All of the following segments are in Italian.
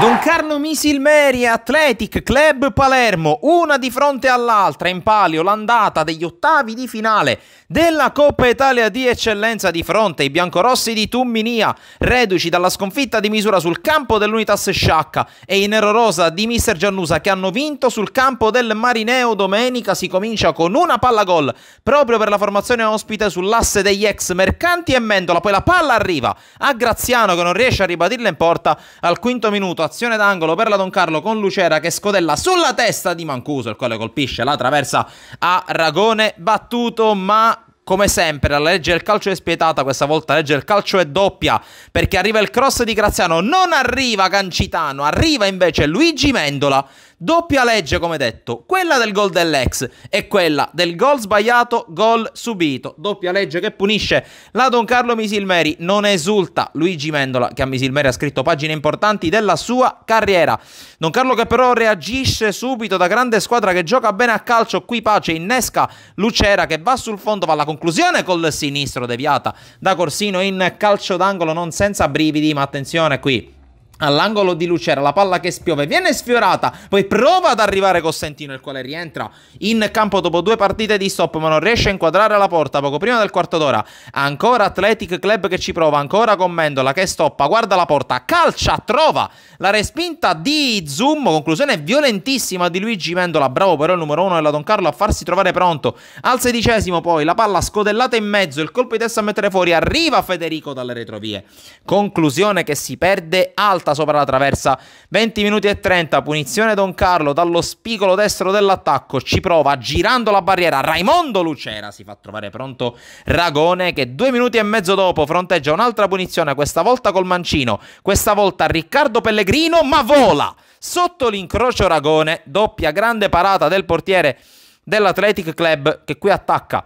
Don Carlo Misilmeri, Athletic Club Palermo, una di fronte all'altra in palio l'andata degli ottavi di finale della Coppa Italia di eccellenza di fronte ai biancorossi di Tumminia, reduci dalla sconfitta di misura sul campo dell'Unitas Sciacca e i nerorosa di Mister Giannusa che hanno vinto sul campo del Marineo domenica si comincia con una palla gol proprio per la formazione ospite sull'asse degli ex Mercanti e Mendola, poi la palla arriva a Graziano che non riesce a ribadirla in porta al quinto minuto azione d'angolo per la Don Carlo con Lucera che scodella sulla testa di Mancuso, il quale colpisce la traversa a Ragone battuto, ma come sempre la legge del calcio è spietata, questa volta la legge del calcio è doppia, perché arriva il cross di Graziano, non arriva Gancitano, arriva invece Luigi Mendola Doppia legge, come detto, quella del gol dell'ex e quella del gol sbagliato, gol subito. Doppia legge che punisce la Don Carlo Misilmeri. Non esulta Luigi Mendola, che a Misilmeri ha scritto pagine importanti della sua carriera. Don Carlo che però reagisce subito da grande squadra che gioca bene a calcio. Qui pace, innesca Lucera che va sul fondo, va alla conclusione col sinistro deviata da Corsino in calcio d'angolo, non senza brividi, ma attenzione qui all'angolo di Lucera, la palla che spiove, viene sfiorata, poi prova ad arrivare Costantino, il quale rientra in campo dopo due partite di stop, ma non riesce a inquadrare la porta poco prima del quarto d'ora. Ancora Athletic Club che ci prova, ancora con Mendola che stoppa, guarda la porta, calcia, trova la respinta di Zoom, conclusione violentissima di Luigi Mendola, bravo però il numero uno della Don Carlo a farsi trovare pronto. Al sedicesimo poi la palla scodellata in mezzo, il colpo di testa a mettere fuori, arriva Federico dalle retrovie. Conclusione che si perde alta sta sopra la traversa. 20 minuti e 30, punizione Don Carlo dallo spigolo destro dell'attacco, ci prova girando la barriera, Raimondo Lucera si fa trovare pronto Ragone che due minuti e mezzo dopo fronteggia un'altra punizione, questa volta col mancino, questa volta Riccardo Pellegrino ma vola! Sotto l'incrocio Ragone, doppia grande parata del portiere dell'Athletic Club che qui attacca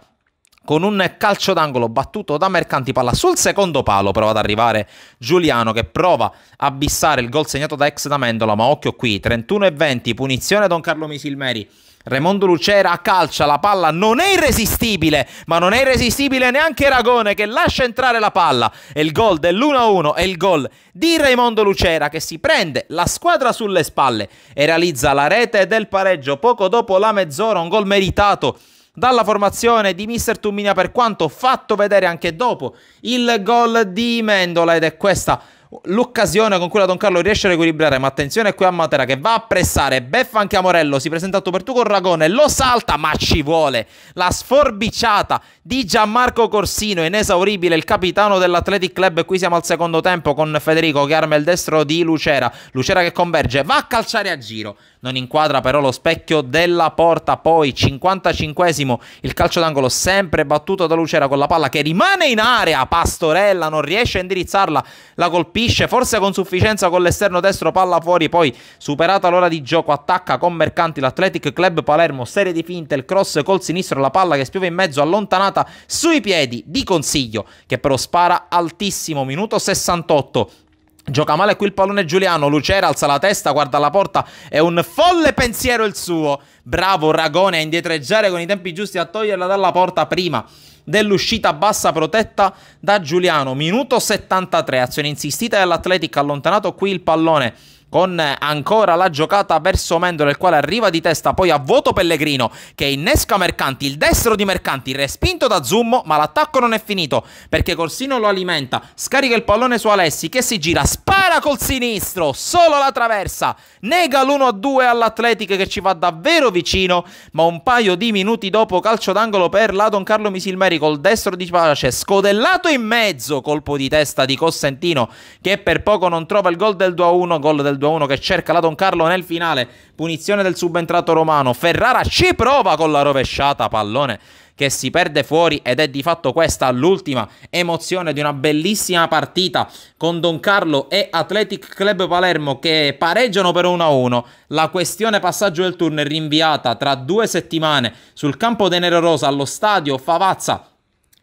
con un calcio d'angolo battuto da Mercanti Palla sul secondo palo prova ad arrivare Giuliano che prova a bissare il gol segnato da ex da Mendola ma occhio qui 31 e 20 punizione Don Carlo Misilmeri Raimondo Lucera calcia la palla non è irresistibile ma non è irresistibile neanche Ragone che lascia entrare la palla e il gol dell'1-1 è il gol di Raimondo Lucera che si prende la squadra sulle spalle e realizza la rete del pareggio poco dopo la mezz'ora un gol meritato dalla formazione di Mr. Tumminia per quanto fatto vedere anche dopo il gol di Mendola ed è questa l'occasione con cui la Don Carlo riesce a riequilibrare, ma attenzione qui a Matera che va a pressare, beffa anche Amorello, si presenta tu per tu con Ragone, lo salta, ma ci vuole la sforbiciata di Gianmarco Corsino, inesauribile, il capitano dell'Athletic Club, qui siamo al secondo tempo con Federico che arma il destro di Lucera, Lucera che converge, va a calciare a giro, non inquadra però lo specchio della porta, poi 55esimo, il calcio d'angolo sempre battuto da Lucera con la palla che rimane in area, Pastorella non riesce a indirizzarla, la colpisce subisce forse con sufficienza con l'esterno destro palla fuori, poi superata l'ora di gioco attacca con Mercanti l'Athletic Club Palermo, serie di finte, il cross col sinistro, la palla che spiove in mezzo allontanata sui piedi di Consiglio che però spara altissimo, minuto 68 Gioca male qui il pallone Giuliano, Lucera alza la testa, guarda la porta, è un folle pensiero il suo. Bravo Ragone a indietreggiare con i tempi giusti a toglierla dalla porta prima dell'uscita bassa protetta da Giuliano. Minuto 73, azione insistita dell'Atletic, allontanato qui il pallone con ancora la giocata verso Mendola, il quale arriva di testa poi a vuoto Pellegrino, che innesca Mercanti, il destro di Mercanti, respinto da Zummo, ma l'attacco non è finito, perché Corsino lo alimenta, scarica il pallone su Alessi, che si gira, spara col sinistro, solo la traversa, nega l'1-2 all'Atletica che ci va davvero vicino, ma un paio di minuti dopo calcio d'angolo per la Don Carlo Misilmeri col destro di pace, scodellato in mezzo, colpo di testa di Costantino, che per poco non trova il gol del 2-1, gol del 2 1 2-1 che cerca la Don Carlo nel finale. Punizione del subentrato romano. Ferrara ci prova con la rovesciata pallone che si perde fuori ed è di fatto questa l'ultima emozione di una bellissima partita con Don Carlo e Athletic Club Palermo che pareggiano per 1-1. La questione passaggio del turno è rinviata tra due settimane sul campo dei Nero Rosa allo stadio Favazza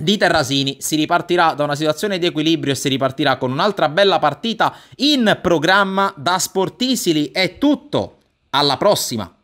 di Terrasini si ripartirà da una situazione di equilibrio e si ripartirà con un'altra bella partita in programma da Sportisili. È tutto, alla prossima!